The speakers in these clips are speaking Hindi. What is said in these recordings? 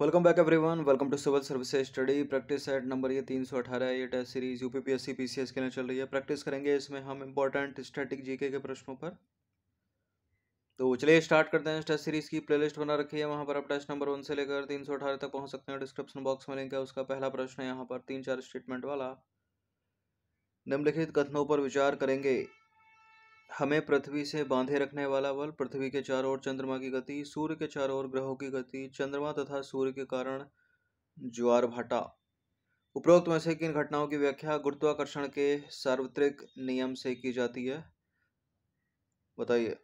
welcome back everyone welcome to civil service study practice set number ये तीन सौ अठारह ये test series U P P S C P C S के लिए चल रही है प्रैक्टिस करेंगे इसमें हम इंपॉर्टेंट स्टैटिक जीके के प्रश्नों पर तो चलिए स्टार्ट करते हैं टेस्ट सीरीज की प्लेलिस्ट बना रखी है वहाँ पर आप टेस्ट नंबर वन से लेकर तीन सौ अठारह तक पहुँच सकते हैं डिस्क्रिप्शन बॉक्स में लिंक है उसका पहला प्रश्न है यहाँ पर तीन चार स्टेटमेंट वाला निम्नलिखित कथनों पर विचार करेंगे हमें पृथ्वी से बांधे रखने वाला बल पृथ्वी के चारों ओर चंद्रमा की गति सूर्य के चारों ओर ग्रहों की गति चंद्रमा तथा सूर्य के कारण ज्वार भाटा उपरोक्त में से किन घटनाओं की व्याख्या गुरुत्वाकर्षण के सार्वत्रिक नियम से की जाती है बताइए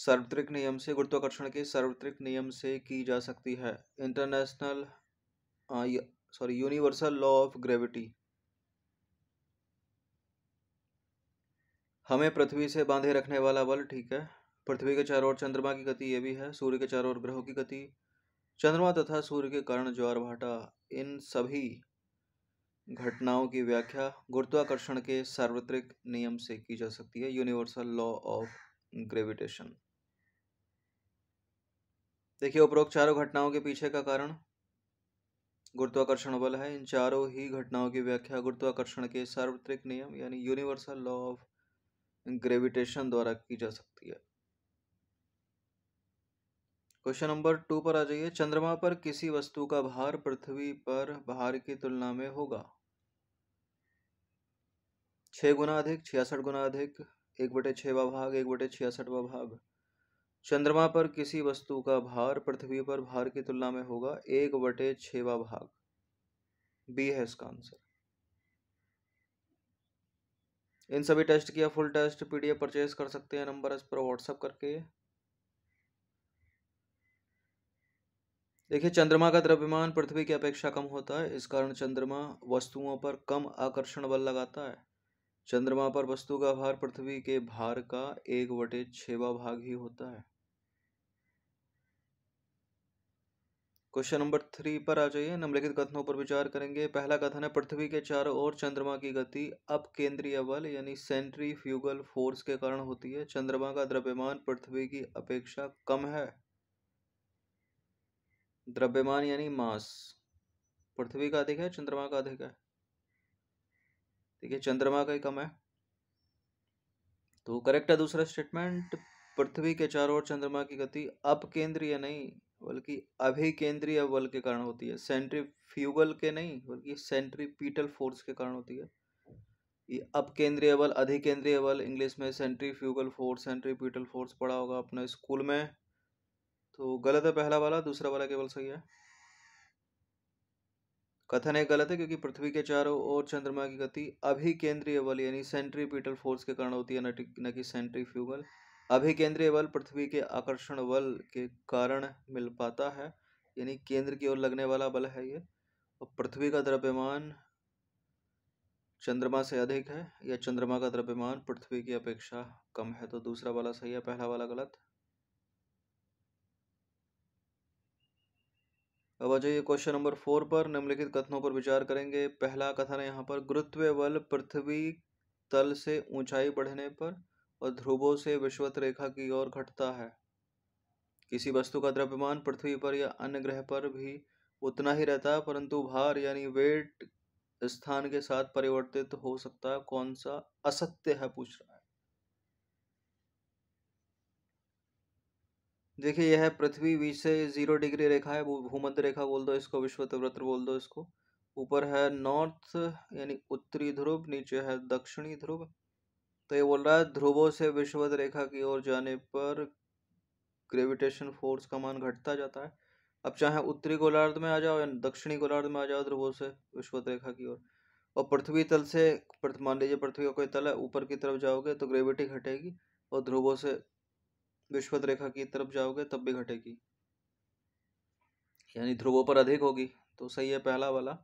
सार्वत्रिक नियम से गुरुत्वाकर्षण के सार्वत्रिक नियम से की जा सकती है international sorry universal law of gravity हमें पृथ्वी से बांधे रखने वाला बल ठीक है पृथ्वी के चारों ओर चंद्रमा की गति ये भी है सूर्य के चारों ओर ग्रहों की गति चंद्रमा तथा सूर्य के कारण ज्वार भाटा इन सभी घटनाओं की व्याख्या गुरुत्वाकर्षण के सार्वत्रिक नियम से की जा सकती है यूनिवर्सल लॉ ऑफ ग्रेविटेशन देखिए उपरोक्त चारों घटनाओं के पीछे का कारण गुरुत्वाकर्षण बल है इन चारों ही घटनाओं की व्याख्या गुरुत्वाकर्षण के सार्वत्रिक नियम यानी यूनिवर्सल लॉ ऑफ ग्रेविटेशन द्वारा की जा सकती है क्वेश्चन नंबर टू पर आ जाइए चंद्रमा पर किसी वस्तु का भार पृथ्वी पर भार की तुलना में होगा छः गुना अधिक छियासठ गुना अधिक एक बटे छवा भाग एक बटे छियासठवा भाग चंद्रमा पर किसी वस्तु का भार पृथ्वी पर भार की तुलना में होगा एक बटे छवा भाग बी है इसका आंसर इन सभी टेस्ट किया फुल टेस्ट पीडीएफ परचेज कर सकते हैं नंबर इस पर व्हाट्सअप करके देखिए चंद्रमा का द्रव्यमान पृथ्वी की अपेक्षा कम होता है इस कारण चंद्रमा वस्तुओं पर कम आकर्षण बल लगाता है चंद्रमा पर वस्तु का भार पृथ्वी के भार का एक बटे छवा भाग ही होता है क्वेश्चन नंबर थ्री पर आ जाइए निम्नलिखित कथनों पर विचार करेंगे पहला कथन है पृथ्वी के चारों ओर चंद्रमा की गति अब केंद्रीय बल यानी सेंट्री फ्यूगल फोर्स के कारण होती है चंद्रमा का द्रव्यमान पृथ्वी की अपेक्षा कम है द्रव्यमान यानी मास पृथ्वी का अधिक है चंद्रमा का अधिक है ठीक है चंद्रमा का ही कम है तो करेक्ट है दूसरा स्टेटमेंट पृथ्वी के चारों ओर चंद्रमा की गति अप केंद्रीय नहीं बल्कि अभिकेंद्रीय बल के कारण होती है सेंट्रीफ्यूगल के नहीं बल्कि सेंट्रीपीटल फोर्स के कारण होती है ये केंद्रीय बल अधिकेंद्रीय बल इंग्लिश में सेंट्रीफ्यूगल फोर्स सेंट्रीपीटल फोर्स पढ़ा होगा अपने स्कूल में तो गलत है पहला वाला दूसरा वाला केवल सही है कथन एक गलत है क्योंकि पृथ्वी के चारों ओर चंद्रमा की गति अभिकेंद्रीय बल यानी सेंट्रीपीटल फोर्स के कारण होती है न कि सेंट्रीफ्यूगल अभी केंद्रीय बल पृथ्वी के आकर्षण बल के कारण मिल पाता है यानी केंद्र की ओर लगने वाला बल है ये और पृथ्वी का द्रव्यमान चंद्रमा से अधिक है या चंद्रमा का द्रव्यमान पृथ्वी की अपेक्षा कम है तो दूसरा वाला सही है पहला वाला गलत अब आ जाइए क्वेश्चन नंबर फोर पर निम्नलिखित कथनों पर विचार करेंगे पहला कथन है यहाँ पर गुरुत्व बल पृथ्वी तल से ऊंचाई बढ़ने पर और ध्रुवों से विश्वत रेखा की ओर घटता है किसी वस्तु का द्रव्यमान पृथ्वी पर या अन्य ग्रह पर भी उतना ही रहता है परंतु भार यानी वेट स्थान के साथ परिवर्तित हो सकता है कौन सा असत्य है पूछ रहा है देखिए यह पृथ्वी बीच से जीरो डिग्री रेखा है भूमध्य रेखा बोल दो इसको विश्वत व्रत बोल दो इसको ऊपर है नॉर्थ यानी उत्तरी ध्रुव नीचे है दक्षिणी ध्रुव तो ये बोल रहा है ध्रुवो से विश्ववत रेखा की ओर जाने पर ग्रेविटेशन फोर्स का मान घटता जाता है अब चाहे उत्तरी गोलार्ध में आ जाओ या दक्षिणी गोलार्ध में आ जाओ ध्रुवो से विश्वत रेखा की ओर और पृथ्वी तल से मान लीजिए पृथ्वी का कोई तल है ऊपर की तरफ जाओगे तो ग्रेविटी घटेगी और ध्रुवो से विश्वत रेखा की तरफ जाओगे तब भी घटेगी यानी ध्रुवों पर अधिक होगी तो सही है पहला वाला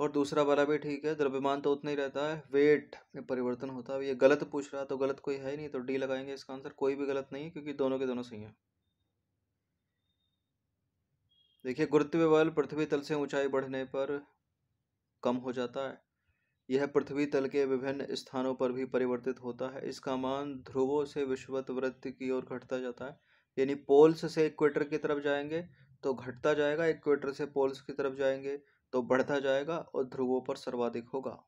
और दूसरा वाला भी ठीक है द्रव्यमान तो उतना ही रहता है वेट में परिवर्तन होता है ये गलत पूछ रहा तो गलत कोई है नहीं तो डी लगाएंगे इसका आंसर कोई भी गलत नहीं है क्योंकि दोनों के दोनों सही हैं देखिए गुरुत्व बल पृथ्वी तल से ऊंचाई बढ़ने पर कम हो जाता है यह पृथ्वी तल के विभिन्न स्थानों पर भी परिवर्तित होता है इसका मान ध्रुवों से विश्वत वृत्त की ओर घटता जाता है यानी पोल्स से इक्वेटर की तरफ जाएंगे तो घटता जाएगा इक्वेटर से पोल्स की तरफ जाएंगे तो बढ़ता जाएगा और ध्रुवों पर सर्वाधिक होगा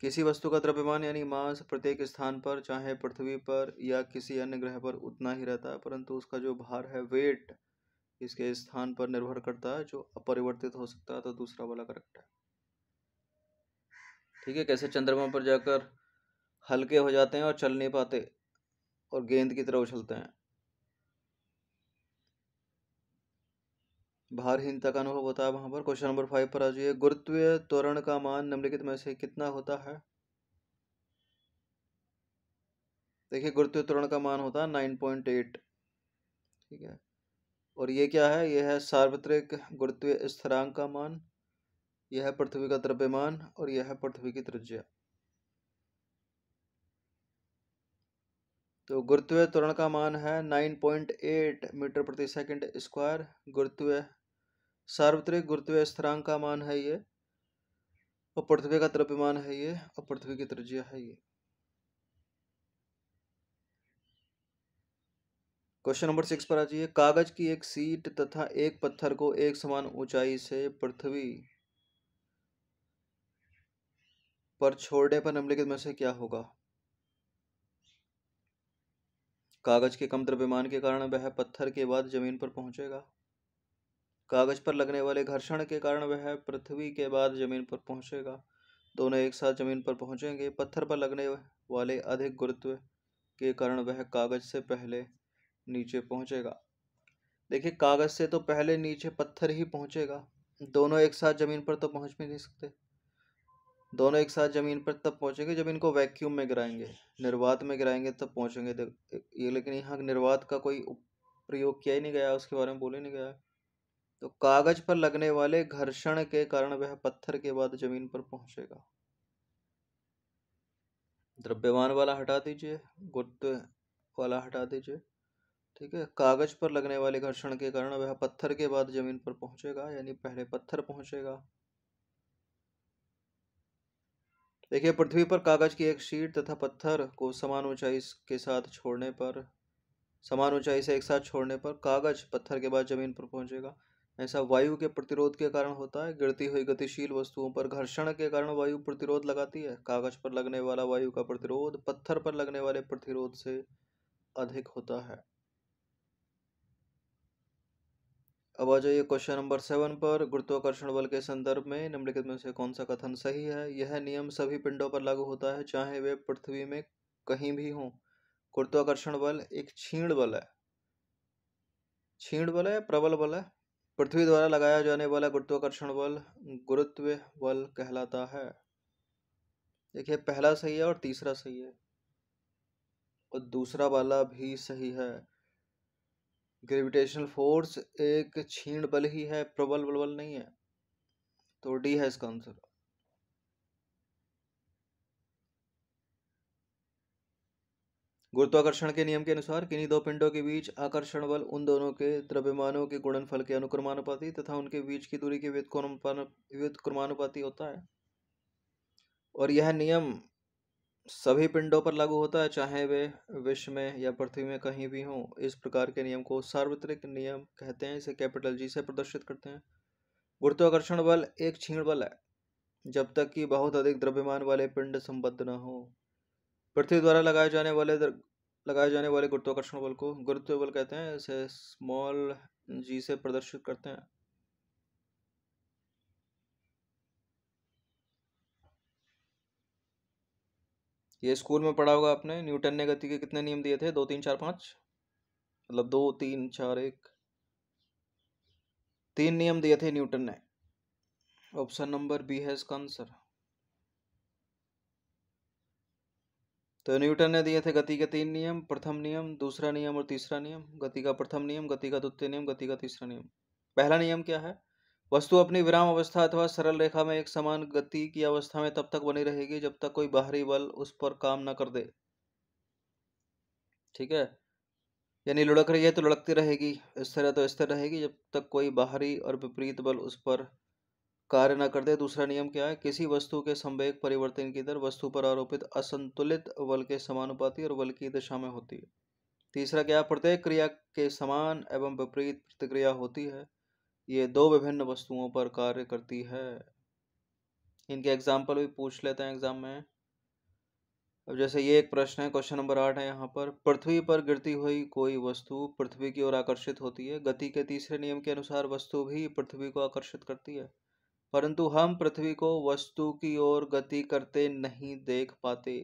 किसी वस्तु का द्रव्यमान यानी मास प्रत्येक स्थान पर चाहे पृथ्वी पर या किसी अन्य ग्रह पर उतना ही रहता है परंतु उसका जो भार है वेट इसके स्थान पर निर्भर करता है जो अपरिवर्तित हो सकता है तो दूसरा वाला करेक्ट है ठीक है कैसे चंद्रमा पर जाकर हल्के हो जाते हैं और चल नहीं पाते और गेंद की तरह उछलते हैं भारहीनता का अनुभव होता है वहाँ पर क्वेश्चन नंबर फाइव पर आ जाइए गुरुत्वीय त्वरण का मान निम्नलिखित में से कितना होता है देखिए गुरुत्वीय त्वरण का मान होता है नाइन पॉइंट एट ठीक है और ये क्या है यह है सार्वत्रिक गुरुत्वीय स्थिरांक का मान यह है पृथ्वी का द्रव्यमान और यह है पृथ्वी की त्रिज्या तो गुरुत्वीय त्वरण का मान है नाइन पॉइंट एट मीटर प्रति सेकंड स्क्वायर गुरुत्वीय सार्वत्रिक गुरुत्व स्थिरांक का मान है ये और पृथ्वी का द्रव्यमान है ये और पृथ्वी की त्रिज्या है ये क्वेश्चन नंबर सिक्स पर आ जाइए कागज की एक सीट तथा एक पत्थर को एक समान ऊंचाई से पृथ्वी पर छोड़ने पर निम्नलिखित में से क्या होगा कागज के कम द्रव्यमान के कारण वह पत्थर के बाद जमीन पर पहुंचेगा कागज पर लगने वाले घर्षण के कारण वह पृथ्वी के बाद जमीन पर पहुंचेगा दोनों एक साथ जमीन पर पहुंचेंगे पत्थर पर लगने वाले अधिक गुरुत्व के कारण वह कागज से पहले नीचे पहुंचेगा देखिए कागज से तो पहले नीचे पत्थर ही पहुंचेगा दोनों एक साथ जमीन पर तो पहुंच भी नहीं सकते दोनों एक साथ ज़मीन पर तब पहुंचेंगे जब इनको वैक्यूम में गिराएंगे निर्वात में गिराएंगे तब पहुंचेंगे ये लेकिन यहाँ निर्वात का कोई प्रयोग किया ही नहीं गया उसके बारे में बोले नहीं गया तो कागज पर लगने वाले घर्षण के कारण वह पत्थर के बाद जमीन पर पहुंचेगा द्रव्यमान वाला हटा दीजिए गुरुत्व वाला हटा दीजिए ठीक है कागज पर लगने वाले घर्षण के कारण वह पत्थर के बाद जमीन पर पहुंचेगा यानी पहले पत्थर पहुंचेगा देखिए पृथ्वी पर कागज की एक शीट तथा पत्थर को समान ऊंचाई के साथ छोड़ने पर समान ऊंचाई से एक साथ छोड़ने पर कागज पत्थर के बाद जमीन पर पहुंचेगा ऐसा वायु के प्रतिरोध के कारण होता है गिरती हुई गतिशील वस्तुओं पर घर्षण के कारण वायु प्रतिरोध लगाती है कागज पर लगने वाला वायु का प्रतिरोध पत्थर पर लगने वाले प्रतिरोध से अधिक होता है अब आ जाइए क्वेश्चन नंबर सेवन पर गुरुत्वाकर्षण बल के संदर्भ में निम्नलिखित में से कौन सा कथन सही है यह नियम सभी पिंडों पर लागू होता है चाहे वे पृथ्वी में कहीं भी हों गुरुत्वाकर्षण बल एक छीण बल है छीण बल है प्रबल बल है पृथ्वी द्वारा लगाया जाने वाला गुरुत्वाकर्षण बल गुरुत्व बल कहलाता है देखिए पहला सही है और तीसरा सही है और दूसरा वाला भी सही है ग्रेविटेशनल फोर्स एक क्षीण बल ही है प्रबल बल, बल नहीं है तो डी है इसका आंसर गुरुत्वाकर्षण के नियम के अनुसार किन्हीं दो पिंडों के बीच आकर्षण बल उन दोनों के द्रव्यमानों के गुणनफल के अनुक्रमानुपाति तथा उनके बीच की दूरी के व्युत्क्रमानुपाती होता है और यह नियम सभी पिंडों पर लागू होता है चाहे वे विश्व में या पृथ्वी में कहीं भी हों इस प्रकार के नियम को सार्वत्रिक नियम कहते हैं इसे कैपिटल जी से प्रदर्शित करते हैं गुरुत्वाकर्षण बल एक क्षीण बल है जब तक कि बहुत अधिक द्रव्यमान वाले पिंड संबद्ध न हो पृथ्वी द्वारा लगाए जाने वाले लगाए जाने वाले गुरुत्वाकर्षण बल को गुरुत्व बल कहते हैं इसे स्मॉल जी से प्रदर्शित करते हैं ये स्कूल में पढ़ा होगा आपने न्यूटन ने गति के कितने नियम दिए थे दो तीन चार पांच मतलब दो तीन चार एक तीन नियम दिए थे न्यूटन ने ऑप्शन नंबर बी है इसका आंसर तो न्यूटन ने दिए थे गति के तीन नियम प्रथम नियम दूसरा नियम और तीसरा नियम गति का प्रथम नियम गति का द्वितीय नियम गति का तीसरा नियम पहला नियम क्या है वस्तु अपनी विराम अवस्था अथवा सरल रेखा में एक समान गति की अवस्था में तब तक बनी रहेगी जब तक कोई बाहरी बल उस पर काम न कर दे ठीक है यानी लुढ़क रही है तो लुढ़कती रहेगी स्थिर तरह तो स्थिर रहेगी जब तक कोई बाहरी और विपरीत बल उस पर कार्य न करते दूसरा नियम क्या है किसी वस्तु के संवेग परिवर्तन की दर वस्तु पर आरोपित असंतुलित बल के समानुपाती और बल की दिशा में होती है तीसरा क्या प्रत्येक क्रिया के समान एवं विपरीत प्रतिक्रिया होती है ये दो विभिन्न वस्तुओं पर कार्य करती है इनके एग्जाम्पल भी पूछ लेते हैं एग्जाम में अब जैसे ये एक प्रश्न है क्वेश्चन नंबर आठ है यहाँ पर पृथ्वी पर गिरती हुई कोई वस्तु पृथ्वी की ओर आकर्षित होती है गति के तीसरे नियम के अनुसार वस्तु भी पृथ्वी को आकर्षित करती है परंतु हम पृथ्वी को वस्तु की ओर गति करते नहीं देख पाते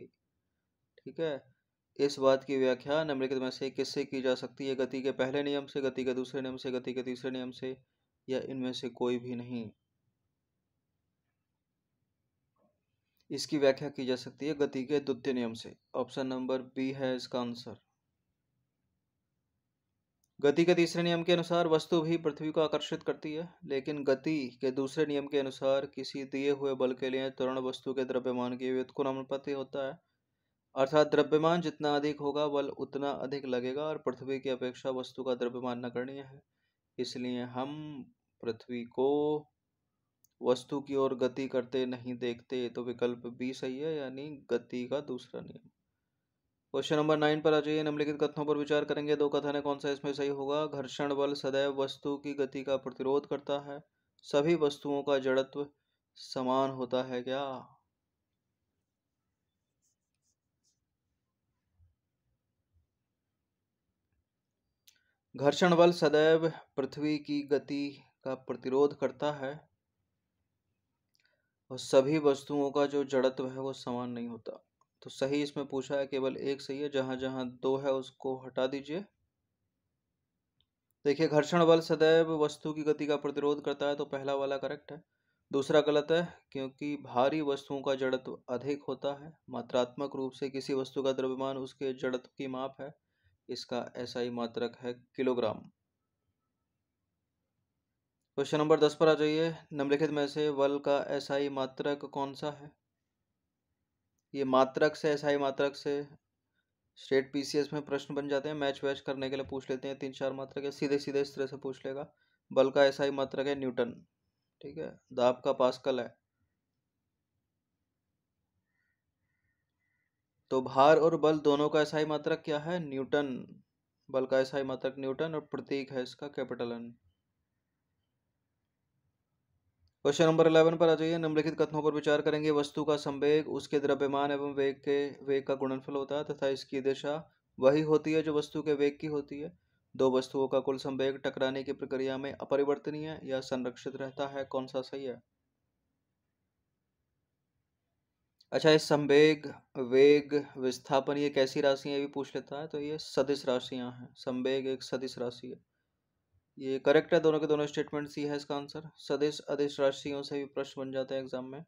ठीक है इस बात की व्याख्या निम्नलिखित में से किससे की जा सकती है गति के पहले नियम से गति के दूसरे नियम से गति के तीसरे नियम से या इनमें से कोई भी नहीं इसकी व्याख्या की जा सकती है गति के द्वितीय नियम से ऑप्शन नंबर बी है इसका आंसर गति के तीसरे नियम के अनुसार वस्तु भी पृथ्वी को आकर्षित करती है लेकिन गति के दूसरे नियम के अनुसार किसी दिए हुए बल के लिए त्वरण वस्तु के द्रव्यमान की व्युत्कुल अनुपाति होता है अर्थात द्रव्यमान जितना अधिक होगा बल उतना अधिक लगेगा और पृथ्वी की अपेक्षा वस्तु का द्रव्यमान नगण्य है इसलिए हम पृथ्वी को वस्तु की ओर गति करते नहीं देखते तो विकल्प बी सही है यानी गति का दूसरा नियम क्वेश्चन नंबर नाइन पर आ जाइए निम्नलिखित कथनों पर विचार करेंगे दो कथन है कौन सा इसमें सही होगा घर्षण बल सदैव वस्तु की गति का प्रतिरोध करता है सभी वस्तुओं का जड़त्व समान होता है क्या घर्षण बल सदैव पृथ्वी की गति का प्रतिरोध करता है और सभी वस्तुओं का जो जड़त्व है वो समान नहीं होता तो सही इसमें पूछा है केवल एक सही है जहां जहां दो है उसको हटा दीजिए देखिए घर्षण बल सदैव वस्तु की गति का प्रतिरोध करता है तो पहला वाला करेक्ट है दूसरा गलत है क्योंकि भारी वस्तुओं का जड़त्व अधिक होता है मात्रात्मक रूप से किसी वस्तु का द्रव्यमान उसके जड़त्व की माप है इसका ऐसा ही मात्रक है किलोग्राम क्वेश्चन नंबर दस पर आ जाइए निम्नलिखित में से बल का ऐसा ही मात्रक कौन सा है ये मात्रक से ही मात्रक से स्टेट पीसीएस में प्रश्न बन जाते हैं मैच वैच करने के लिए पूछ लेते हैं तीन चार मात्रक है सीधे सीधे इस तरह से पूछ लेगा बल का ही मात्रक है न्यूटन ठीक है दाब का पास्कल है तो भार और बल दोनों का एसआई मात्रक क्या है न्यूटन बल का एसआई मात्रक न्यूटन और प्रतीक है इसका capital N question number eleven पर आ जाइए निम्नलिखित कथनों पर विचार करेंगे वस्तु का संवेग उसके द्रव्यमान एवं वेग के वेग का गुणनफल होता है तथा इसकी दिशा वही होती है जो वस्तु के वेग की होती है दो वस्तुओं का कुल संवेग टकराने की प्रक्रिया में अपरिवर्तनीय या संरक्षित रहता है कौन सा सही है अच्छा ये संवेग वेग विस्थापन ये कैसी राशि है ये भी पूछ लेता है तो ये सदिश राशियां हैं संवेग एक सदिश राशि है ये करेक्ट है दोनों के दोनों स्टेटमेंट सी है इसका आंसर सदेश अदेश राशियों से भी प्रश्न बन जाते हैं एग्जाम में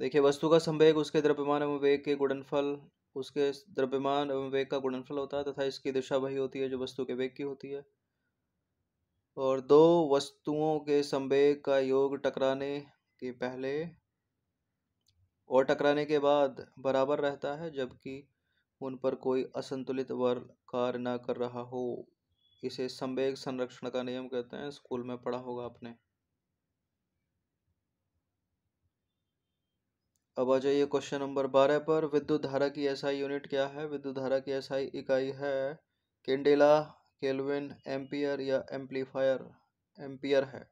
देखिए वस्तु का संवेग उसके द्रव्यमान एवं वेग के गुणनफल उसके द्रव्यमान एवं वेग का गुणनफल होता है तथा इसकी दिशा वही होती है जो वस्तु के वेग की होती है और दो वस्तुओं के संवेग का योग टकराने के पहले और टकराने के बाद बराबर रहता है जबकि उन पर कोई असंतुलित वर्ग कार्य ना कर रहा हो इसे संवेग संरक्षण का नियम कहते हैं स्कूल में पढ़ा होगा आपने अब आ जाइए क्वेश्चन नंबर बारह पर विद्युत धारा की एसआई यूनिट क्या है विद्युत धारा की एसआई इकाई है केंडेला केल्विन एम्पियर या एम्पलीफायर एम्पियर है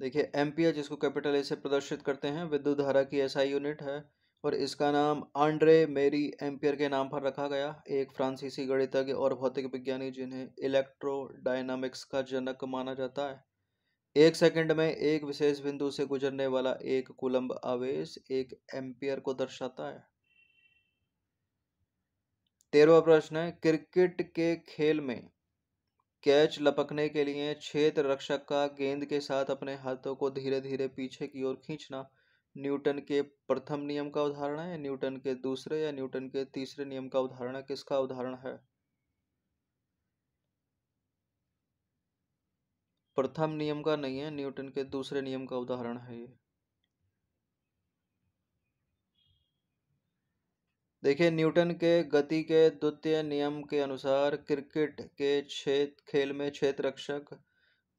देखिए एम्पियर जिसको कैपिटल ए से प्रदर्शित करते हैं विद्युत धारा की एसआई यूनिट है और इसका नाम आंड्रे मेरी एम्पियर के नाम पर रखा गया एक फ्रांसीसी गणितज्ञ और भौतिक विज्ञानी जिन्हें इलेक्ट्रो डायनामिक्स का जनक माना जाता है एक सेकंड में एक विशेष बिंदु से गुजरने वाला एक कुलम्ब आवेश एक एम्पियर को दर्शाता है तेरहवा प्रश्न है क्रिकेट के खेल में कैच लपकने के लिए क्षेत्र रक्षक का गेंद के साथ अपने हाथों को धीरे धीरे पीछे की ओर खींचना न्यूटन के प्रथम नियम का उदाहरण है न्यूटन के दूसरे या न्यूटन के तीसरे नियम का उदाहरण है किसका उदाहरण है प्रथम नियम का नहीं है न्यूटन के दूसरे नियम का उदाहरण है ये देखिए न्यूटन के गति के द्वितीय नियम के अनुसार क्रिकेट के क्षेत्र खेल में क्षेत्र रक्षक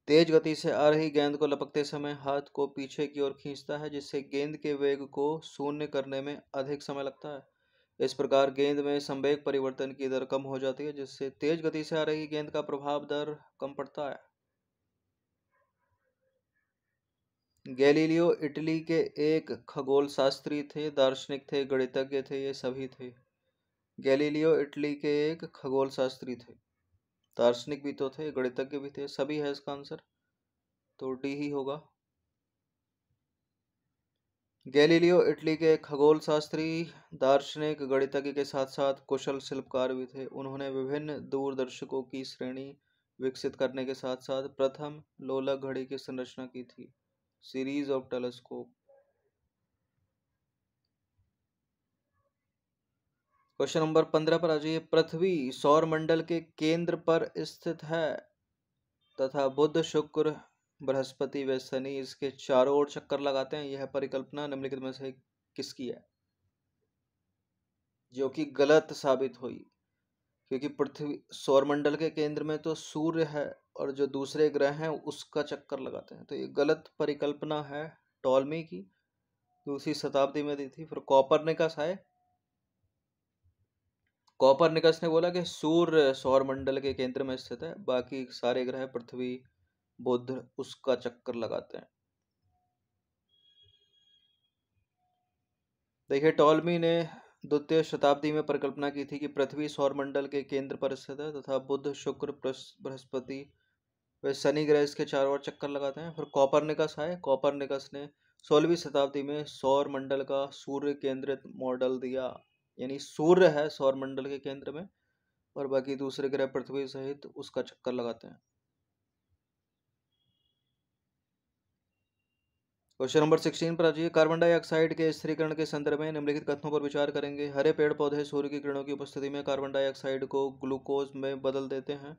तेज गति से आ रही गेंद को लपकते समय हाथ को पीछे की ओर खींचता है जिससे गेंद के वेग को शून्य करने में अधिक समय लगता है इस प्रकार गेंद में संवेग परिवर्तन की दर कम हो जाती है जिससे तेज गति से आ रही गेंद का प्रभाव दर कम पड़ता है गैलीलियो इटली के एक खगोल शास्त्री थे दार्शनिक थे गणितज्ञ थे ये सभी थे गैलीलियो इटली के एक खगोल शास्त्री थे दार्शनिक भी तो थे गणितज्ञ भी थे सभी है इसका आंसर तो डी ही होगा गैलीलियो इटली के खगोल शास्त्री दार्शनिक गणितज्ञ के साथ साथ कुशल शिल्पकार भी थे उन्होंने विभिन्न दूरदर्शकों की श्रेणी विकसित करने के साथ साथ प्रथम लोलक घड़ी की संरचना की थी series of telescope question number पंद्रह पर आ जाइए पृथ्वी सौर मंडल के केंद्र पर स्थित है तथा बुध शुक्र बृहस्पति व शनि इसके चारों ओर चक्कर लगाते हैं यह परिकल्पना निम्नलिखित में से किसकी है जो कि गलत साबित हुई क्योंकि पृथ्वी सौर मंडल के केंद्र में तो सूर्य है और जो दूसरे ग्रह हैं उसका चक्कर लगाते हैं तो ये गलत परिकल्पना है टॉलमी की दूसरी शताब्दी में दी थी फिर कॉपर ने कहा कॉपर निकस ने बोला कि सूर्य सौरमंडल के केंद्र में स्थित है बाकी सारे ग्रह पृथ्वी बुद्ध उसका चक्कर लगाते हैं देखिए टॉलमी ने द्वितीय शताब्दी में परिकल्पना की थी कि पृथ्वी सौरमंडल के केंद्र पर स्थित है तथा बुद्ध शुक्र बृहस्पति वे शनि ग्रह इसके चारों ओर चक्कर लगाते हैं फिर कॉपर निकस आए कॉपर निकस ने सोलहवीं शताब्दी में सौर मंडल का सूर्य केंद्रित मॉडल दिया यानी सूर्य है सौरमंडल के केंद्र में और बाकी दूसरे ग्रह पृथ्वी सहित उसका चक्कर लगाते हैं क्वेश्चन नंबर सिक्सटीन पर आ जाइए कार्बन डाइऑक्साइड के स्थिरीकरण के संदर्भ में निम्नलिखित कथनों पर विचार करेंगे हरे पेड़ पौधे सूर्य की किरणों की उपस्थिति में कार्बन डाइऑक्साइड को ग्लूकोज में बदल देते हैं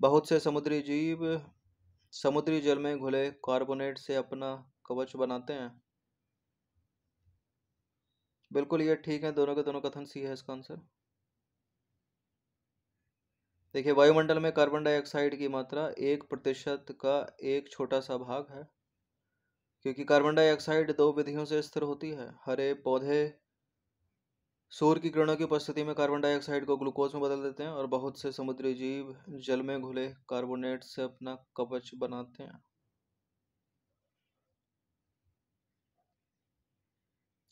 बहुत से समुद्री जीव समुद्री जल में घुले कार्बोनेट से अपना कवच बनाते हैं बिल्कुल ये ठीक है दोनों के दोनों कथन सी है इसका आंसर देखिए वायुमंडल में कार्बन डाइऑक्साइड की मात्रा एक प्रतिशत का एक छोटा सा भाग है क्योंकि कार्बन डाइऑक्साइड दो विधियों से स्थिर होती है हरे पौधे सूर्य की किरणों की उपस्थिति में कार्बन डाइऑक्साइड को ग्लूकोज में बदल देते हैं और बहुत से समुद्री जीव जल में घुले कार्बोनेट से अपना कवच बनाते हैं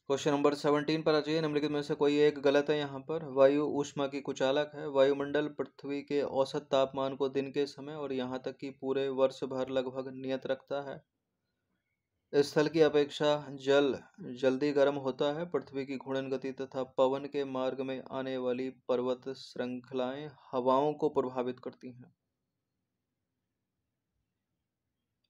क्वेश्चन नंबर सेवनटीन पर आ जाइए निम्नलिखित में से कोई एक गलत है यहाँ पर वायु ऊष्मा की कुचालक है वायुमंडल पृथ्वी के औसत तापमान को दिन के समय और यहाँ तक कि पूरे वर्ष भर लगभग नियत रखता है स्थल की अपेक्षा जल जल्दी गर्म होता है पृथ्वी की घूर्णन गति तथा पवन के मार्ग में आने वाली पर्वत श्रृंखलाएं हवाओं को प्रभावित करती हैं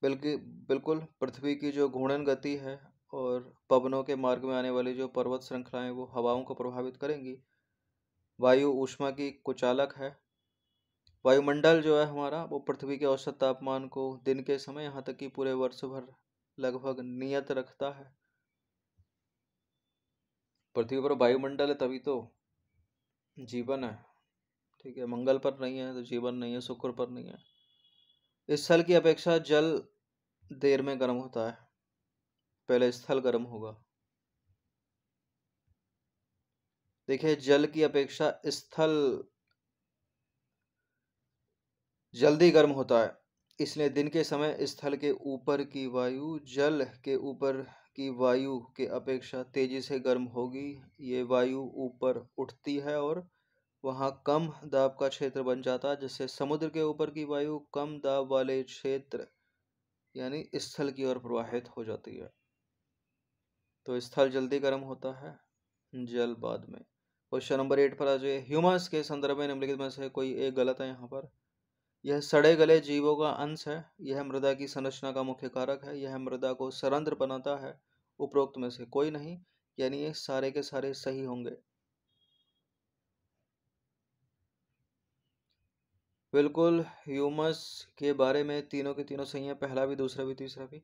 बिल्कुल बिल्कुल पृथ्वी की जो घूर्णन गति है और पवनों के मार्ग में आने वाली जो पर्वत श्रृंखलाएं वो हवाओं को प्रभावित करेंगी वायु ऊष्मा की कुचालक है वायुमंडल जो है हमारा वो पृथ्वी के औसत तापमान को दिन के समय यहाँ तक कि पूरे वर्ष भर लगभग नियत रखता है पृथ्वी पर वायुमंडल है तभी तो जीवन है ठीक है मंगल पर नहीं है तो जीवन नहीं है शुक्र पर नहीं है इस साल की अपेक्षा जल देर में गर्म होता है पहले स्थल गर्म होगा देखिए जल की अपेक्षा स्थल जल्दी गर्म होता है इसलिए दिन के समय स्थल के ऊपर की वायु जल के ऊपर की वायु के अपेक्षा तेजी से गर्म होगी ये वायु ऊपर उठती है और वहाँ कम दाब का क्षेत्र बन जाता है जिससे समुद्र के ऊपर की वायु कम दाब वाले क्षेत्र यानी स्थल की ओर प्रवाहित हो जाती है तो स्थल जल्दी गर्म होता है जल बाद में क्वेश्चन नंबर एट पर आ जाइए ह्यूमस के संदर्भ में निम्नलिखित में से कोई एक गलत है यहाँ पर यह सड़े गले जीवों का अंश है यह मृदा की संरचना का मुख्य कारक है यह मृदा को सरंध्र बनाता है उपरोक्त में से कोई नहीं यानी ये सारे के सारे सही होंगे बिल्कुल ह्यूमस के बारे में तीनों के तीनों सही हैं पहला भी दूसरा भी तीसरा भी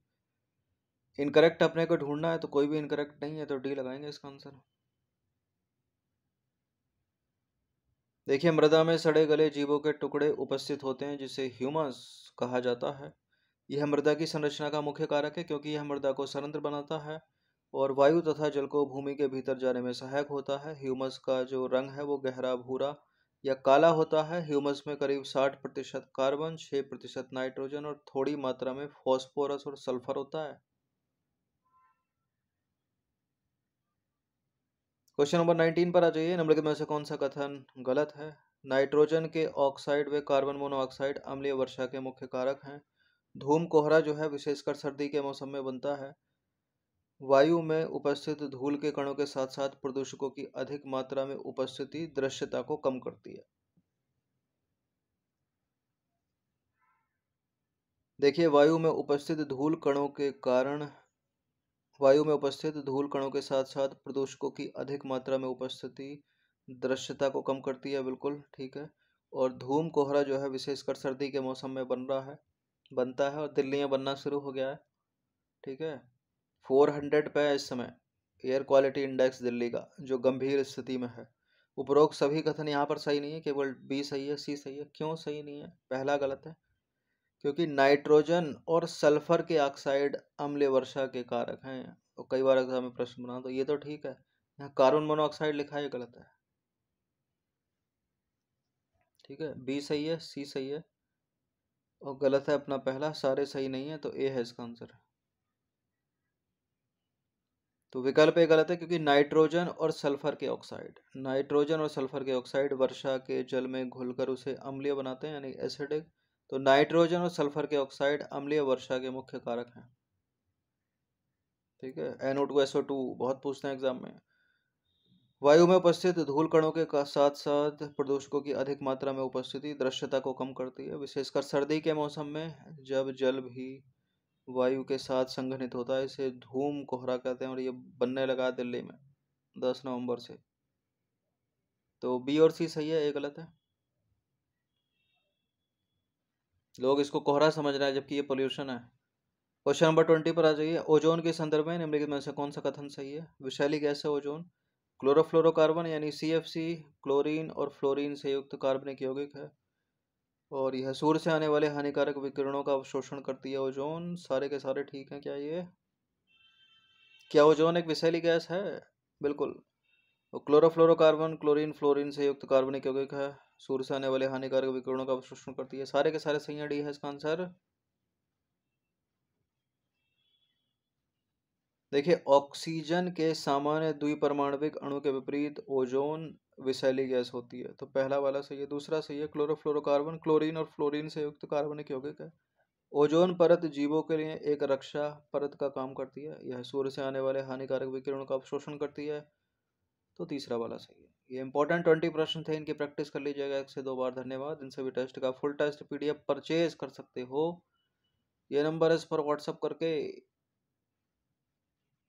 इनकरेक्ट अपने को ढूंढना है तो कोई भी इनकरेक्ट नहीं है तो डी लगाएंगे इसका आंसर देखिए मृदा में सड़े गले जीवों के टुकड़े उपस्थित होते हैं जिसे ह्यूमस कहा जाता है यह मृदा की संरचना का मुख्य कारक है क्योंकि यह मृदा को स्वतंत्र बनाता है और वायु तथा जल को भूमि के भीतर जाने में सहायक होता है ह्यूमस का जो रंग है वो गहरा भूरा या काला होता है ह्यूमस में करीब 60 प्रतिशत कार्बन 6 प्रतिशत नाइट्रोजन और थोड़ी मात्रा में फॉस्फोरस और सल्फर होता है क्वेश्चन नंबर नाइनटीन पर आ जाइए निम्नलिखित में से कौन सा कथन गलत है नाइट्रोजन के ऑक्साइड व कार्बन मोनोऑक्साइड अम्लीय वर्षा के मुख्य कारक हैं धूम कोहरा जो है विशेषकर सर्दी के मौसम में बनता है वायु में उपस्थित धूल के कणों के साथ साथ प्रदूषकों की अधिक मात्रा में उपस्थिति दृश्यता को कम करती है देखिए वायु में उपस्थित धूल कणों के कारण वायु में उपस्थित धूल कणों के साथ साथ प्रदूषकों की अधिक मात्रा में उपस्थिति दृश्यता को कम करती है बिल्कुल ठीक है और धूम कोहरा जो है विशेषकर सर्दी के मौसम में बन रहा है बनता है और दिल्ली में बनना शुरू हो गया है ठीक है फोर हंड्रेड पे है इस समय एयर क्वालिटी इंडेक्स दिल्ली का जो गंभीर स्थिति में है उपरोक्त सभी कथन यहाँ पर सही नहीं है केवल बी सही है सी सही है क्यों सही नहीं है पहला गलत है क्योंकि नाइट्रोजन और सल्फर के ऑक्साइड अम्ल वर्षा के कारक हैं और कई बार एग्जाम में प्रश्न बना तो ये तो ठीक है यहाँ कार्बन मोनोऑक्साइड लिखा है गलत है ठीक है बी सही है सी सही है और गलत है अपना पहला सारे सही नहीं है तो ए है इसका आंसर तो विकल्प ये गलत है क्योंकि नाइट्रोजन और सल्फर के ऑक्साइड नाइट्रोजन और सल्फर के ऑक्साइड वर्षा के जल में घुलकर उसे अम्लीय बनाते हैं यानी एसिडिक तो नाइट्रोजन और सल्फर के ऑक्साइड अम्लीय वर्षा के मुख्य कारक हैं ठीक है एनओ टू एसओ टू बहुत पूछते हैं एग्जाम में वायु में उपस्थित धूल कणों के साथ साथ प्रदूषकों की अधिक मात्रा में उपस्थिति दृश्यता को कम करती है विशेषकर सर्दी के मौसम में जब जल भी वायु के साथ संघनित होता है इसे धूम कोहरा कहते हैं और ये बनने लगा है दिल्ली में दस नवंबर से तो बी और सी सही है ये गलत है लोग इसको कोहरा समझ रहे हैं जबकि ये पोल्यूशन है क्वेश्चन नंबर ट्वेंटी पर आ जाइए ओजोन के संदर्भ में निम्नलिखित में से कौन सा कथन सही है विशैली गैस है ओजोन क्लोरोफ्लोरोकार्बन यानी सी एफ सी क्लोरीन और फ्लोरीन से युक्त कार्बनिक यौगिक है और यह सूर्य से आने वाले हानिकारक विकिरणों का अवशोषण करती है ओजोन सारे के सारे ठीक हैं क्या ये क्या ओजोन एक विशैली गैस है बिल्कुल और क्लोरोफ्लोरोकार्बन क्लोरीन फ्लोरीन से युक्त कार्बनिक यौगिक है सूर्य से आने वाले हानिकारक विकिरणों का अवशोषण करती है सारे के सारे सही है डी है इसका आंसर देखिए ऑक्सीजन के सामान्य द्विपरमाणविक अणु के विपरीत ओजोन विषैली गैस होती है तो पहला वाला सही है दूसरा सही है क्लोरोफ्लोरोकार्बन क्लोरीन और फ्लोरीन से युक्त कार्बनिक यौगिक है ओजोन परत जीवों के लिए एक रक्षा परत का काम करती है यह सूर्य से आने वाले हानिकारक विकिरणों का अवशोषण करती है तो तीसरा वाला सही है ये इंपॉर्टेंट ट्वेंटी प्रश्न थे इनकी प्रैक्टिस कर लीजिएगा एक से दो बार धन्यवाद इनसे भी टेस्ट का फुल टेस्ट पीडीएफ परचेज कर सकते हो ये नंबर इस पर व्हाट्सअप करके